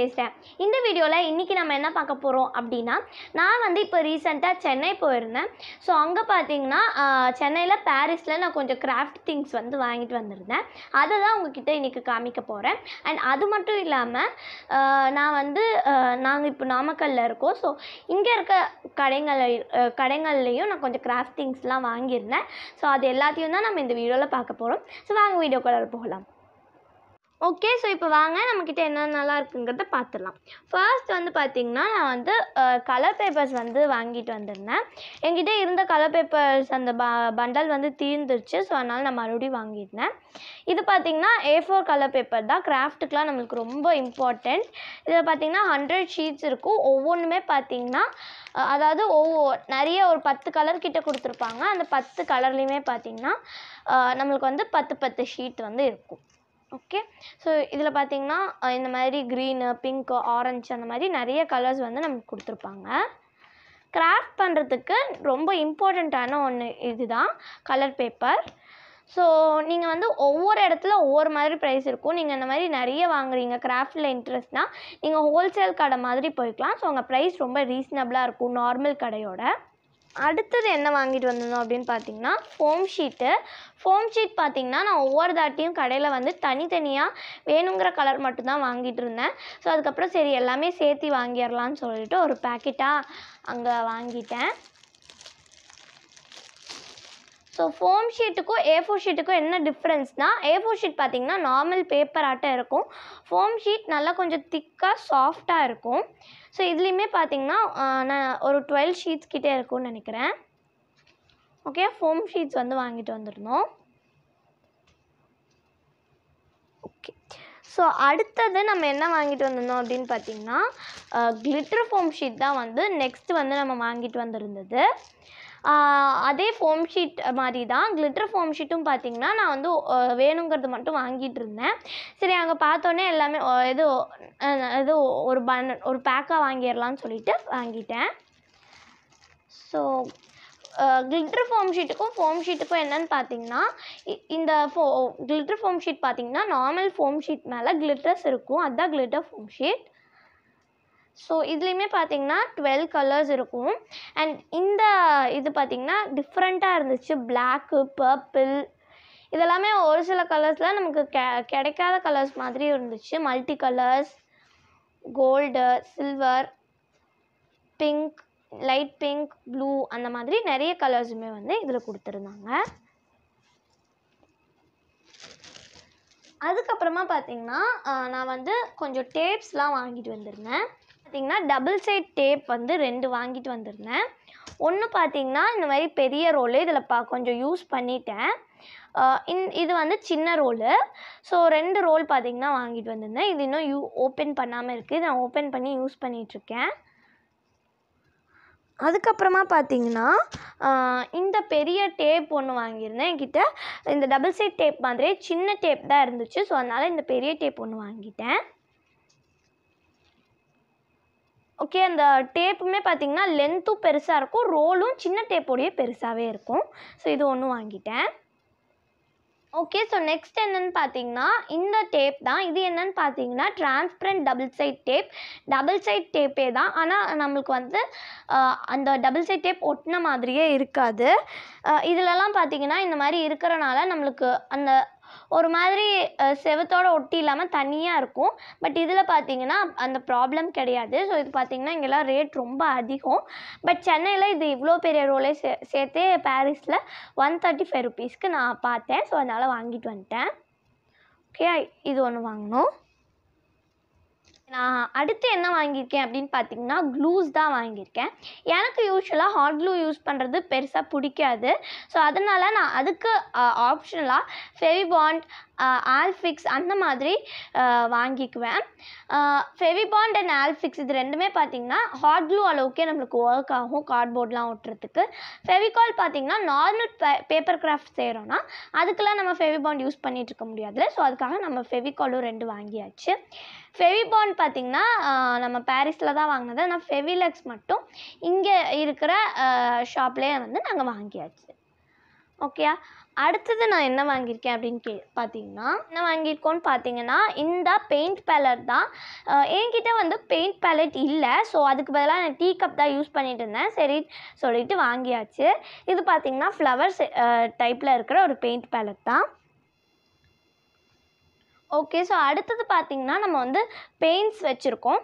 பேசுகிறேன் இந்த வீடியோவில் இன்றைக்கி நம்ம என்ன பார்க்க போகிறோம் அப்படின்னா நான் வந்து இப்போ ரீசெண்டாக சென்னை போயிருந்தேன் ஸோ அங்கே பார்த்தீங்கன்னா சென்னையில் பாரிஸில் நான் கொஞ்சம் கிராஃப்ட் திங்ஸ் வந்து வாங்கிட்டு வந்திருந்தேன் அதை தான் உங்ககிட்ட இன்றைக்கி காமிக்க போகிறேன் அண்ட் அது மட்டும் இல்லாமல் நான் வந்து நாங்கள் இப்போ நாமக்கல்லில் இருக்கோம் ஸோ இங்கே இருக்க கடைங்களை கடைங்கள்லேயும் நான் கொஞ்சம் கிராஃப்ட் திங்ஸ்லாம் வாங்கியிருந்தேன் ஸோ அது எல்லாத்தையும் தான் நம்ம இந்த வீடியோவில் பார்க்க போகிறோம் ஸோ வாங்க வீடியோக்குள்ளே போகலாம் ஓகே ஸோ இப்போ வாங்க நம்மக்கிட்ட என்னென்ன நல்லா இருக்குங்கிறத பார்த்துடலாம் ஃபர்ஸ்ட் வந்து பார்த்திங்கன்னா நான் வந்து கலர் பேப்பர்ஸ் வந்து வாங்கிட்டு வந்திருந்தேன் எங்கிட்ட இருந்த கலர் பேப்பர்ஸ் அந்த ப பண்டல் வந்து தீர்ந்துருச்சு ஸோ அதனால் நான் மறுபடியும் வாங்கிட்டேன் இது பார்த்திங்கன்னா ஏ ஃபோர் கலர் பேப்பர் தான் கிராஃப்ட்டுக்கெலாம் நம்மளுக்கு ரொம்ப இம்பார்ட்டண்ட் இதில் பார்த்திங்கன்னா ஹண்ட்ரட் ஷீட்ஸ் இருக்கும் ஒவ்வொன்றுமே பார்த்திங்கன்னா அதாவது ஒவ்வொ நிறைய ஒரு பத்து கலர் கிட்ட கொடுத்துருப்பாங்க அந்த பத்து கலர்லேயுமே பார்த்திங்கன்னா நம்மளுக்கு வந்து பத்து பத்து ஷீட் வந்து இருக்கும் ஓகே ஸோ இதில் பார்த்தீங்கன்னா இந்த மாதிரி க்ரீனு பிங்க்கு ஆரஞ்சு அந்த மாதிரி நிறைய கலர்ஸ் வந்து நமக்கு கொடுத்துருப்பாங்க கிராஃப்ட் பண்ணுறதுக்கு ரொம்ப இம்பார்ட்டண்ட்டான ஒன்று இதுதான் கலர் பேப்பர் ஸோ நீங்கள் வந்து ஒவ்வொரு இடத்துல ஒவ்வொரு மாதிரி ப்ரைஸ் இருக்கும் நீங்கள் இந்த மாதிரி நிறைய வாங்குறீங்க கிராஃப்டில் இன்ட்ரெஸ்ட்னால் நீங்கள் ஹோல்சேல் கடை மாதிரி போய்க்கலாம் ஸோ அங்கே ப்ரைஸ் ரொம்ப ரீசனபிளாக இருக்கும் நார்மல் கடையோட அடுத்தது என்ன வாங்கிட்டு வந்திருந்தோம் அப்படின்னு பார்த்தீங்கன்னா ஃபோம் ஷீட்டு ஃபோம் ஷீட் பார்த்திங்கன்னா நான் ஒவ்வொரு தாட்டியும் கடையில் வந்து தனித்தனியாக வேணுங்கிற கலர் மட்டும்தான் வாங்கிட்டு இருந்தேன் ஸோ அதுக்கப்புறம் சரி எல்லாமே சேர்த்து வாங்கிடலான்னு சொல்லிட்டு ஒரு பேக்கெட்டாக அங்கே வாங்கிட்டேன் ஸோ ஃபோம் ஷீட்டுக்கும் ஏ ஃபோர் ஷீட்டுக்கும் என்ன டிஃப்ரென்ஸ்னால் ஏ ஃபோர் ஷீட் பார்த்திங்கன்னா நார்மல் பேப்பர் ஆட்டம் இருக்கும் ஃபோம் ஷீட் நல்லா கொஞ்சம் திக்காக சாஃப்டாக இருக்கும் ஸோ இதுலேயுமே பார்த்திங்கன்னா நான் ஒரு டுவெல் ஷீட்ஸ் கிட்டே இருக்கும்னு நினைக்கிறேன் ஓகே ஃபோம் ஷீட்ஸ் வந்து வாங்கிட்டு வந்துருந்தோம் ஓகே ஸோ அடுத்தது நம்ம என்ன வாங்கிட்டு வந்திருந்தோம் அப்படின்னு பார்த்தீங்கன்னா கிளிட்டர் ஃபோம் ஷீட் தான் வந்து நெக்ஸ்ட் வந்து நம்ம வாங்கிட்டு வந்திருந்தது அதே ஃபோம் ஷீட் மாதிரி தான் கிளிட்டர் ஃபோம் ஷீட்டும் பார்த்திங்கன்னா நான் வந்து வேணுங்கிறது மட்டும் வாங்கிட்டு இருந்தேன் சரி அங்கே பார்த்தோன்னே எல்லாமே இது இது ஒரு பன் ஒரு பேக்காக வாங்கிடலான்னு சொல்லிட்டு வாங்கிட்டேன் ஸோ கிளிட்ரு ஃபோம் ஷீட்டுக்கும் ஃபோம் ஷீட்டுக்கும் என்னென்னு பார்த்தீங்கன்னா இந்த ஃபோ கிளிட்ரு ஃபோம் ஷீட் பார்த்தீங்கன்னா நார்மல் ஃபோம் ஷீட் மேலே கிளிட்டர்ஸ் இருக்கும் அதுதான் கிளிட்டர் ஃபோம் ஷீட் ஸோ இதுலேயுமே பார்த்தீங்கன்னா டுவெல் கலர்ஸ் இருக்கும் அண்ட் இந்த இது பார்த்திங்கன்னா டிஃப்ரெண்ட்டாக இருந்துச்சு பிளாக்கு பர்பிள் இதெல்லாமே ஒரு சில கலர்ஸில் நமக்கு கெ கிடைக்காத கலர்ஸ் மாதிரி இருந்துச்சு multi colours gold silver pink light pink blue அந்த மாதிரி நிறைய கலர்ஸுமே வந்து இதில் கொடுத்துருந்தாங்க அதுக்கப்புறமா பார்த்தீங்கன்னா நான் வந்து கொஞ்சம் டேப்ஸ்லாம் வாங்கிட்டு வந்திருந்தேன் பார்த்தீங்கன்னா டபுள் சைட் டேப் வந்து ரெண்டு வாங்கிட்டு வந்திருந்தேன் ஒன்று பார்த்தீங்கன்னா இந்த மாதிரி பெரிய ரோலு இதில் பா கொஞ்சம் யூஸ் பண்ணிட்டேன் இது வந்து சின்ன ரோலு ஸோ ரெண்டு ரோல் பார்த்தீங்கன்னா வாங்கிட்டு வந்திருந்தேன் இது இன்னும் யூ ஓப்பன் பண்ணாமல் இருக்குது நான் ஓப்பன் பண்ணி யூஸ் பண்ணிகிட்ருக்கேன் அதுக்கப்புறமா பார்த்தீங்கன்னா இந்த பெரிய டேப் ஒன்று வாங்கியிருந்தேன் என்கிட்ட இந்த டபுள் சைட் டேப் மாதிரியே சின்ன டேப் தான் இருந்துச்சு ஸோ அதனால் இந்த பெரிய டேப் ஒன்று வாங்கிட்டேன் ஓகே அந்த டேப்புமே பார்த்திங்கன்னா லென்த்தும் பெருசாக இருக்கும் ரோலும் சின்ன டேப்போடையே பெருசாகவே இருக்கும் ஸோ இது ஒன்று வாங்கிட்டேன் ஓகே ஸோ நெக்ஸ்ட் என்னென்னு பார்த்தீங்கன்னா இந்த டேப் தான் இது என்னென்னு பார்த்தீங்கன்னா transparent double side tape double side டேப்பே தான் ஆனால் நம்மளுக்கு வந்து அந்த டபுள் சைட் டேப் ஒட்டின மாதிரியே இருக்காது இதிலலாம் பார்த்தீங்கன்னா இந்த மாதிரி இருக்கிறனால நம்மளுக்கு அந்த ஒரு மாதிரி செவத்தோடு ஒட்டி இல்லாமல் தனியாக இருக்கும் பட் இதில் பார்த்தீங்கன்னா அந்த ப்ராப்ளம் கிடையாது ஸோ இது பார்த்தீங்கன்னா இங்கெல்லாம் ரேட் ரொம்ப அதிகம் பட் சென்னையில் இது இவ்வளோ பெரிய ரோலே சே சேர்த்தே பாரிஸில் ஒன் தேர்ட்டி ஃபைவ் ருபீஸ்க்கு நான் பார்த்தேன் ஸோ அதனால் வாங்கிட்டு வந்துட்டேன் ஓகே இது ஒன்று வாங்கினோம் நான் அடுத்து என்ன வாங்கியிருக்கேன் அப்படின்னு பார்த்தீங்கன்னா க்ளூஸ் தான் வாங்கியிருக்கேன் எனக்கு யூஸ்வலாக ஹாட் க்ளூ யூஸ் பண்ணுறது பெருசாக பிடிக்காது ஸோ அதனால் நான் அதுக்கு ஆப்ஷனலாக ஃபெவிபாண்ட் ஆல்ஃபிக்ஸ் அந்த மாதிரி வாங்கிக்குவேன் ஃபெவிபாண்ட் அண்ட் ஆல்ஃபிக்ஸ் இது ரெண்டுமே பார்த்திங்கன்னா ஹாட் க்ளூ அளவுக்கே நம்மளுக்கு ஒர்க் ஆகும் கார்ட்போர்ட்லாம் ஓட்டுறதுக்கு ஃபெவிகால் பார்த்திங்கன்னா நார்மல் பே பேப்பர் கிராஃப்ட் செய்கிறோன்னா அதுக்கெல்லாம் நம்ம ஃபெவிபாண்ட் யூஸ் பண்ணிகிட்டு இருக்க முடியாது ஸோ அதுக்காக நம்ம ஃபெவிகாலும் ரெண்டு வாங்கியாச்சு ஃபெவிபான் பார்த்திங்கன்னா நம்ம பாரிஸில் தான் வாங்கினது ஆனால் ஃபெவிலெக்ஸ் மட்டும் இங்கே இருக்கிற ஷாப்லேயே வந்து நாங்கள் வாங்கியாச்சு ஓகேயா அடுத்தது நான் என்ன வாங்கியிருக்கேன் அப்படின்னு கே பார்த்தீங்கன்னா என்ன வாங்கியிருக்கோன்னு பார்த்தீங்கன்னா இந்த பெயிண்ட் பேலட் தான் என்கிட்ட வந்து பெயிண்ட் பேலட் இல்லை ஸோ அதுக்கு பதிலாக நான் டீ கப் தான் யூஸ் பண்ணிட்டு இருந்தேன் சரி சொல்லிட்டு வாங்கியாச்சு இது பார்த்திங்கன்னா ஃப்ளவர்ஸ் டைப்பில் இருக்கிற ஒரு பெயிண்ட் பேலட் தான் ஓகே ஸோ அடுத்தது பார்த்திங்கன்னா நம்ம வந்து பெயிண்ட்ஸ் வச்சுருக்கோம்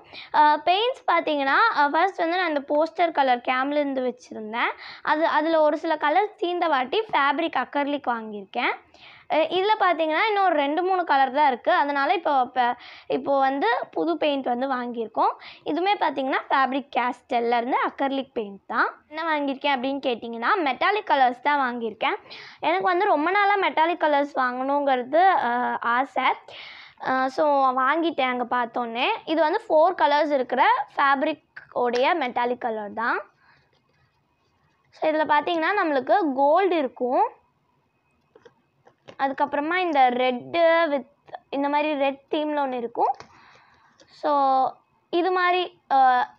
பெயிண்ட்ஸ் பார்த்தீங்கன்னா ஃபர்ஸ்ட் வந்து நான் இந்த போஸ்டர் கலர் கேம்லேருந்து வச்சுருந்தேன் அது அதில் ஒரு சில கலர் சீந்த வாட்டி ஃபேப்ரிக் அக்கர்லிக் வாங்கியிருக்கேன் இதில் பார்த்தீங்கன்னா இன்னும் ஒரு ரெண்டு மூணு கலர் தான் இருக்குது அதனால் இப்போ இப்போ இப்போது வந்து புது பெயிண்ட் வந்து வாங்கியிருக்கோம் இதுமே பார்த்தீங்கன்னா ஃபேப்ரிக் இருந்து அக்கர்லிக் பெயிண்ட் தான் என்ன வாங்கியிருக்கேன் அப்படின்னு கேட்டிங்கன்னா மெட்டாலிக் கலர்ஸ் தான் வாங்கியிருக்கேன் எனக்கு வந்து ரொம்ப நாளாக மெட்டாலிக் கலர்ஸ் வாங்கணுங்கிறது ஆசை ஸோ வாங்கிட்டேன் அங்கே பார்த்தோன்னே இது வந்து ஃபோர் கலர்ஸ் இருக்கிற ஃபேப்ரிக் மெட்டாலிக் கலர் தான் ஸோ இதில் பார்த்தீங்கன்னா நம்மளுக்கு கோல்டு இருக்கும் அதுக்கப்புறமா இந்த ரெட்டு வித் இந்த மாதிரி ரெட் தீமில் ஒன்று இருக்கும் ஸோ இது மாதிரி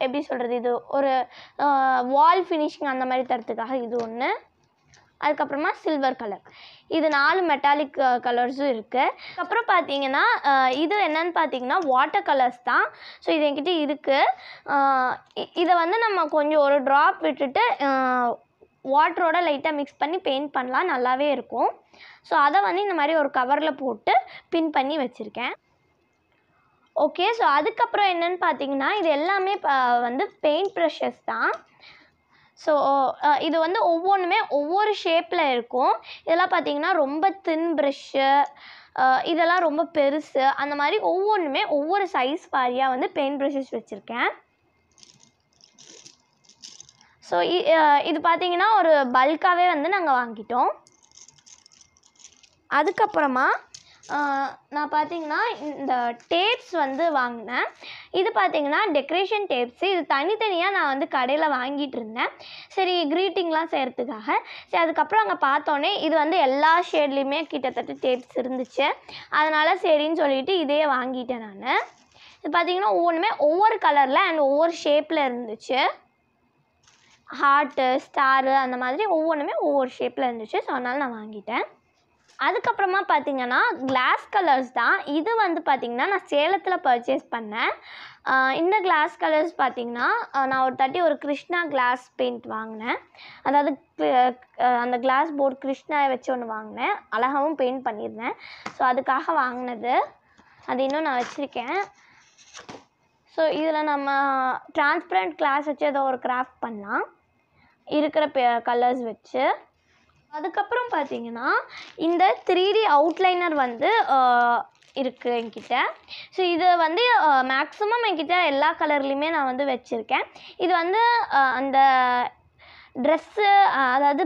எப்படி சொல்கிறது இது ஒரு வால் ஃபினிஷிங் அந்த மாதிரி தரத்துக்காக இது ஒன்று அதுக்கப்புறமா சில்வர் கலர் இது நாலு மெட்டாலிக் கலர்ஸும் இருக்குது அப்புறம் பார்த்தீங்கன்னா இது என்னன்னு பார்த்தீங்கன்னா வாட்டர் கலர்ஸ் தான் ஸோ இது என்கிட்ட இருக்குது இதை வந்து நம்ம கொஞ்சம் ஒரு ட்ராப் விட்டுட்டு வாட்டரோட லைட்டாக மிக்ஸ் பண்ணி பெயிண்ட் பண்ணலாம் நல்லாவே இருக்கும் ஸோ அதை வந்து இந்த மாதிரி ஒரு கவரில் போட்டு பின் பண்ணி வச்சுருக்கேன் ஓகே ஸோ அதுக்கப்புறம் என்னென்னு பார்த்தீங்கன்னா இது எல்லாமே வந்து பெயிண்ட் ப்ரஷஸ் தான் ஸோ இது வந்து ஒவ்வொன்றுமே ஒவ்வொரு ஷேப்பில் இருக்கும் இதெல்லாம் பார்த்தீங்கன்னா ரொம்ப தின் ப்ரெஷ்ஷு இதெல்லாம் ரொம்ப பெருசு அந்த மாதிரி ஒவ்வொன்றுமே ஒவ்வொரு சைஸ் வாரியாக வந்து பெயிண்ட் ப்ரஷஸ் வச்சுருக்கேன் ஸோ இது பார்த்திங்கன்னா ஒரு பல்காகவே வந்து நாங்கள் வாங்கிட்டோம் அதுக்கப்புறமா நான் பார்த்தீங்கன்னா இந்த டேப்ஸ் வந்து வாங்கினேன் இது பார்த்தீங்கன்னா டெக்ரேஷன் டேப்ஸு இது தனித்தனியாக நான் வந்து கடையில் வாங்கிட்டு இருந்தேன் சரி க்ரீட்டிங்லாம் செய்கிறதுக்காக சரி அதுக்கப்புறம் அங்கே பார்த்தோன்னே இது வந்து எல்லா ஷேட்லேயுமே கிட்டத்தட்ட டேப்ஸ் இருந்துச்சு அதனால் சரின்னு சொல்லிவிட்டு இதே வாங்கிட்டேன் நான் இது பார்த்தீங்கன்னா ஒவ்வொன்றுமே ஒவ்வொரு கலரில் அண்ட் ஒவ்வொரு ஷேப்பில் இருந்துச்சு ஹார்ட்டு ஸ்டாரு அந்த மாதிரி ஒவ்வொன்றுமே ஒவ்வொரு ஷேப்பில் இருந்துச்சு ஸோ அதனால் நான் வாங்கிட்டேன் அதுக்கப்புறமா பார்த்தீங்கன்னா கிளாஸ் கலர்ஸ் தான் இது வந்து பார்த்திங்கன்னா நான் சேலத்தில் பர்ச்சேஸ் பண்ணேன் இந்த கிளாஸ் கலர்ஸ் பார்த்திங்கன்னா நான் ஒரு தாட்டி ஒரு கிருஷ்ணா கிளாஸ் பெயிண்ட் வாங்கினேன் அதாவது அந்த கிளாஸ் போர்டு கிருஷ்ணா வச்சு ஒன்று வாங்கினேன் அழகாகவும் பெயிண்ட் பண்ணியிருந்தேன் ஸோ அதுக்காக வாங்கினது அது இன்னும் நான் வச்சுருக்கேன் ஸோ இதில் நம்ம டிரான்ஸ்பரண்ட் கிளாஸ் வச்சு ஏதோ ஒரு கிராஃப்ட் பண்ணலாம் இருக்கிற பெ கலர்ஸ் வச்சு அதுக்கப்புறம் பார்த்தீங்கன்னா இந்த த்ரீ டி அவுட்லைனர் வந்து இருக்குது என்கிட்ட ஸோ இது வந்து மேக்ஸிமம் என்கிட்ட எல்லா கலர்லேயுமே நான் வந்து வச்சுருக்கேன் இது வந்து அந்த ட்ரெஸ்ஸு அதாவது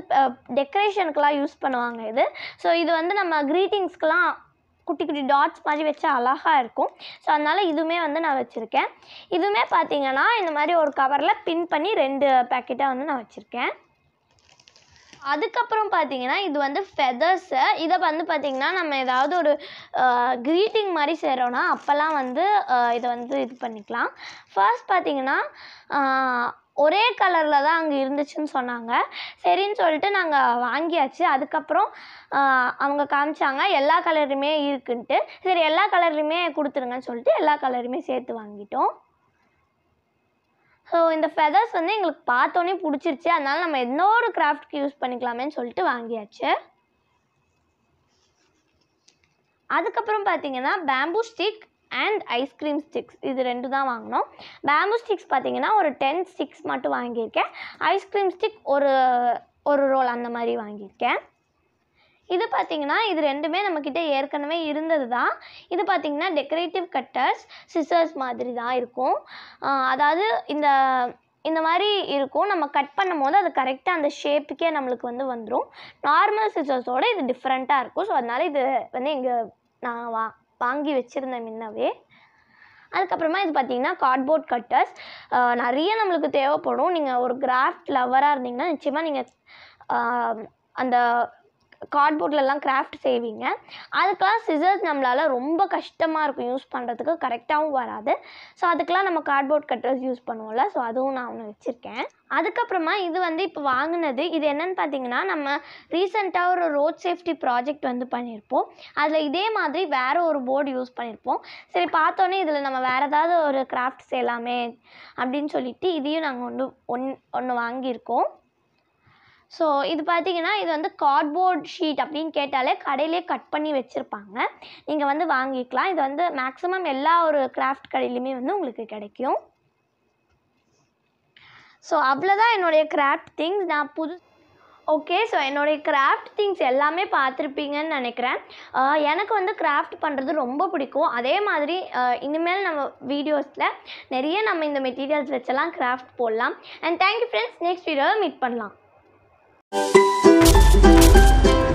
டெக்கரேஷனுக்கெலாம் யூஸ் பண்ணுவாங்க இது ஸோ இது வந்து நம்ம க்ரீட்டிங்ஸ்க்கெலாம் குட்டி குட்டி டாட்ஸ் மாதிரி வச்சா அழகாக இருக்கும் ஸோ அதனால் இதுவுமே வந்து நான் வச்சுருக்கேன் இதுவுமே பார்த்திங்கன்னா இந்த மாதிரி ஒரு கவரில் பின் பண்ணி ரெண்டு பேக்கெட்டாக வந்து நான் வச்சுருக்கேன் அதுக்கப்புறம் பார்த்தீங்கன்னா இது வந்து ஃபெதர்ஸு இதை வந்து பார்த்திங்கன்னா நம்ம ஏதாவது ஒரு க்ரீட்டிங் மாதிரி செய்கிறோன்னா அப்போல்லாம் வந்து இதை வந்து இது பண்ணிக்கலாம் ஃபர்ஸ்ட் பார்த்திங்கன்னா ஒரே கலரில் தான் அங்கே இருந்துச்சுன்னு சொன்னாங்க சரின்னு சொல்லிட்டு நாங்கள் வாங்கியாச்சு அதுக்கப்புறம் அவங்க காமிச்சாங்க எல்லா கலருமே இருக்குன்ட்டு சரி எல்லா கலருமே கொடுத்துருங்கன்னு சொல்லிட்டு எல்லா கலருமே சேர்த்து வாங்கிட்டோம் ஸோ இந்த ஃபெதர்ஸ் வந்து எங்களுக்கு பார்த்தோன்னே பிடிச்சிருச்சு அதனால் நம்ம எந்த ஒரு கிராஃப்ட்க்கு யூஸ் பண்ணிக்கலாமேன்னு சொல்லிட்டு வாங்கியாச்சு அதுக்கப்புறம் பார்த்தீங்கன்னா bamboo stick and ice cream sticks இது ரெண்டு தான் வாங்கினோம் பேம்பு ஸ்டிக்ஸ் பார்த்தீங்கன்னா ஒரு டென் ஸ்டிக்ஸ் மட்டும் வாங்கியிருக்கேன் ஐஸ்கிரீம் ஸ்டிக் ஒரு ஒரு ரோல் அந்த மாதிரி வாங்கியிருக்கேன் இது பார்த்தீங்கன்னா இது ரெண்டுமே நம்மக்கிட்ட ஏற்கனவே இருந்தது தான் இது பார்த்திங்கன்னா டெக்கரேட்டிவ் கட்டர்ஸ் சிசர்ஸ் மாதிரி தான் இருக்கும் அதாவது இந்த இந்த மாதிரி இருக்கும் நம்ம கட் பண்ணும் போது அது கரெக்டாக அந்த ஷேப்புக்கே நம்மளுக்கு வந்து வந்துடும் நார்மல் சிசர்ஸோடு இது டிஃப்ரெண்ட்டாக இருக்கும் ஸோ அதனால் இது வந்து இங்கே நான் வா வாங்கி வச்சுருந்தேன் முன்னவே அதுக்கப்புறமா இது பார்த்திங்கன்னா கார்ட்போர்ட் கட்டர்ஸ் நிறைய நம்மளுக்கு தேவைப்படும் நீங்கள் ஒரு கிராஃப்ட் லவராக இருந்தீங்கன்னா நிச்சயமாக நீங்கள் அந்த கார்ட்போர்ட்லலாம் கிராஃப்ட் செய்வீங்க அதுக்கெலாம் சிசர்ஸ் நம்மளால் ரொம்ப கஷ்டமாக இருக்கும் யூஸ் பண்ணுறதுக்கு கரெக்டாகவும் வராது ஸோ அதுக்கெலாம் நம்ம கார்ட்போர்ட் கட்டர்ஸ் யூஸ் பண்ணுவோம்ல ஸோ அதுவும் நான் ஒன்று வச்சுருக்கேன் அதுக்கப்புறமா இது வந்து இப்போ வாங்கினது இது என்னன்னு பார்த்தீங்கன்னா நம்ம ரீசெண்டாக ஒரு ரோட் சேஃப்டி ப்ராஜெக்ட் வந்து பண்ணியிருப்போம் அதில் இதே மாதிரி வேறு ஒரு போர்டு யூஸ் பண்ணியிருப்போம் சரி பார்த்தோன்னே இதில் நம்ம வேறு ஏதாவது ஒரு கிராஃப்ட் செய்யலாமே அப்படின்னு சொல்லிட்டு இதையும் நாங்கள் ஒன்று ஒன் ஒன்று வாங்கியிருக்கோம் ஸோ இது பார்த்தீங்கன்னா இது வந்து கார்ட்போர்ட் ஷீட் அப்படின்னு கேட்டாலே கடையிலே கட் பண்ணி வச்சுருப்பாங்க நீங்கள் வந்து வாங்கிக்கலாம் இது வந்து மேக்ஸிமம் எல்லா ஒரு கிராஃப்ட் கடையிலுமே வந்து உங்களுக்கு கிடைக்கும் ஸோ அவ்வளோதான் என்னுடைய கிராஃப்ட் திங்ஸ் நான் புது ஓகே ஸோ என்னுடைய கிராஃப்ட் திங்ஸ் எல்லாமே பார்த்துருப்பீங்கன்னு நினைக்கிறேன் எனக்கு வந்து கிராஃப்ட் பண்ணுறது ரொம்ப பிடிக்கும் அதே மாதிரி இனிமேல் நம்ம வீடியோஸில் நிறைய நம்ம இந்த மெட்டீரியல்ஸ் வச்செல்லாம் கிராஃப்ட் போடலாம் அண்ட் தேங்க்யூ ஃப்ரெண்ட்ஸ் நெக்ஸ்ட் வீடியோவில் மீட் பண்ணலாம் あ